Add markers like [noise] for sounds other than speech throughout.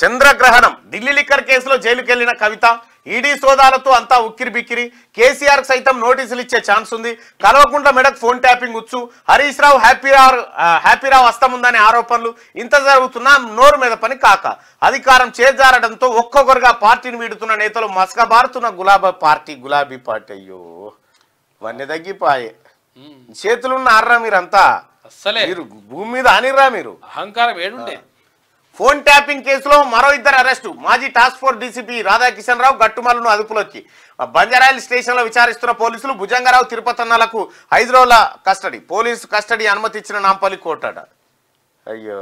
చంద్రగ్రహణం ఢిల్లీ లిక్కర్ కేసులో జైలుకి వెళ్లిన కవిత ఈడీ సోదాలతో అంతా ఉక్కిరి బిక్కిరి కేసీఆర్ సైతం నోటీసులు ఇచ్చే ఛాన్స్ ఉంది కలవకుండా మెడకు ఫోన్ ట్యాపింగ్ వచ్చు హరీష్ రావు హ్యాపీరావు హ్యాపీరావు హస్తం ఉందనే ఆరోపణలు ఇంత జరుగుతున్నా నోరు మీద పని కాక అధికారం చేజారడంతో ఒక్కొక్కరుగా పార్టీని వీడుతున్న నేతలు మసకబారుతున్న గులాబీ పార్టీ గులాబీ పార్టీ అయ్యో వన్నీ తగ్గిపోయే చేతులున్న అర్రా మీరంతా అసలే మీరు భూమి మీద అనిర్రా మీరు అహంకారం ఏడుండే ఫోన్ ట్యాపింగ్ కేసులో మరో ఇద్దరు అరెస్టు మాజీ task force DCP Radhakishan Rao గట్టుమలను అదుపులోకి బంజారాయిల్ స్టేషన్లో విచారిస్తున్న పోలీసులు భుజంగరావు తిరుపతి ఐదు రోజుల కస్టడీ పోలీసు కస్టడీ అనుమతి ఇచ్చిన నాంపల్లి కోర్టాడ అయ్యో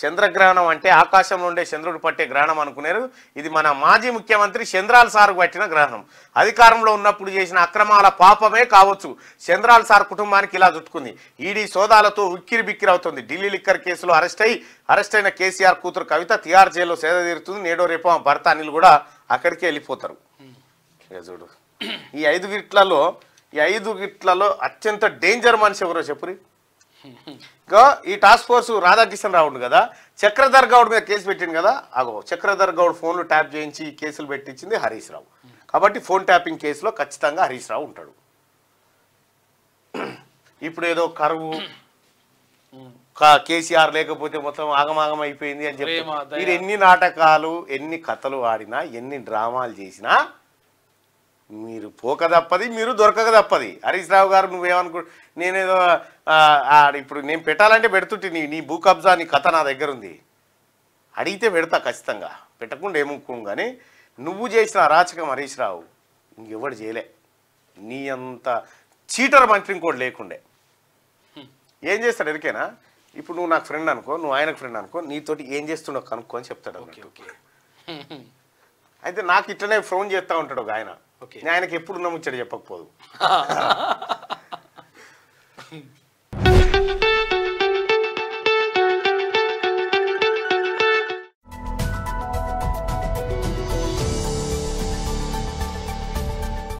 చంద్రగ్రహణం అంటే ఆకాశంలో ఉండే చంద్రుడు పట్టే గ్రహణం అనుకునేరు ఇది మన మాజీ ముఖ్యమంత్రి చంద్రాల సార్ పట్టిన గ్రహణం అధికారంలో ఉన్నప్పుడు చేసిన అక్రమాల పాపమే కావచ్చు చంద్రాల సార్ కుటుంబానికి ఇలా చుట్టుకుంది ఈడీ సోదాలతో ఉక్కిరి బిక్కిరి అవుతుంది ఢిల్లీ లిక్కర్ కేసులో అరెస్ట్ అయి అరెస్ట్ అయిన కేసీఆర్ కూతురు కవిత తిఆర్ జైల్లో సేద తీరుతుంది నేడో రేపు ఆ భర్త అనిల్ కూడా అక్కడికి వెళ్ళిపోతారు చూడు ఈ ఐదు గిట్లలో ఈ ఐదు గిట్లలో అత్యంత డేంజర్ మనిషి ఎవరో చెప్పురి ఇంకా ఈ టాస్క్ ఫోర్స్ రాధాకిషన్ రావు కదా చక్రధర్ గౌడ్ మీద కేసు పెట్టింది కదా అగో చక్రధర్ గౌడ్ ఫోన్లు ట్యాప్ చేయించి కేసులు పెట్టించింది హరీష్ రావు కాబట్టి ఫోన్ ట్యాపింగ్ కేసులో ఖచ్చితంగా హరీష్ రావు ఉంటాడు ఇప్పుడు ఏదో కరువు కేసీఆర్ లేకపోతే మొత్తం ఆగమాగం అయిపోయింది అని చెప్పి మీరు ఎన్ని నాటకాలు ఎన్ని కథలు ఆడినా ఎన్ని డ్రామాలు చేసినా మీరు పోక తప్పది మీరు దొరకక తప్పది హరీష్ రావు గారు నువ్వేమనుకు నేనేదో ఇప్పుడు నేను పెట్టాలంటే పెడుతుంటే నీ నీ భూ కబ్జా నీ కథ నా దగ్గర ఉంది అడిగితే పెడతా ఖచ్చితంగా పెట్టకుండా ఏముక్కుం కానీ నువ్వు చేసిన అరాచకం హరీష్ రావు ఇంకెవడు చేయలే నీ అంత చీటర్ మంత్రి ఇంకోటి లేకుండే ఏం చేస్తాడు ఎరికేనా ఇప్పుడు నువ్వు నాకు ఫ్రెండ్ అనుకో నువ్వు ఆయనకు ఫ్రెండ్ అనుకో నీతోటి ఏం చేస్తుండో కనుక్కో అని చెప్తాడు అయితే నాకు ఇట్లనే ఫోన్ చేస్తూ ఉంటాడు ఒక ఆయన ఆయనకి ఎప్పుడు నమ్ముచ్చాడు చెప్పకపోదు [laughs] [laughs]